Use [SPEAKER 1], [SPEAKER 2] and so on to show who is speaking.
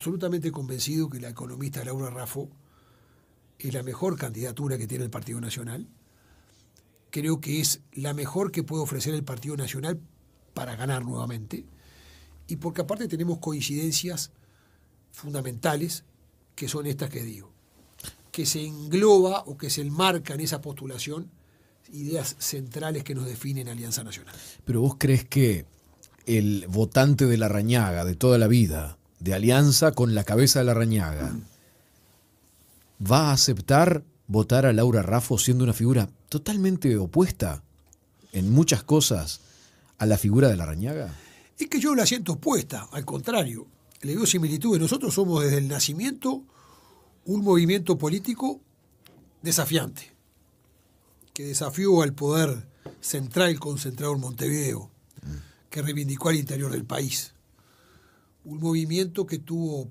[SPEAKER 1] absolutamente convencido que la economista Laura Raffo es la mejor candidatura que tiene el Partido Nacional. Creo que es la mejor que puede ofrecer el Partido Nacional para ganar nuevamente. Y porque aparte tenemos coincidencias fundamentales que son estas que digo, que se engloba o que se enmarca en esa postulación ideas centrales que nos definen Alianza Nacional.
[SPEAKER 2] Pero vos crees que el votante de la rañaga de toda la vida, de alianza con la cabeza de la rañaga, ¿va a aceptar votar a Laura Raffo siendo una figura totalmente opuesta en muchas cosas a la figura de la rañaga?
[SPEAKER 1] Es que yo la siento opuesta, al contrario, le digo similitudes. Nosotros somos desde el nacimiento un movimiento político desafiante, que desafió al poder central concentrado en Montevideo, que reivindicó al interior del país un movimiento que tuvo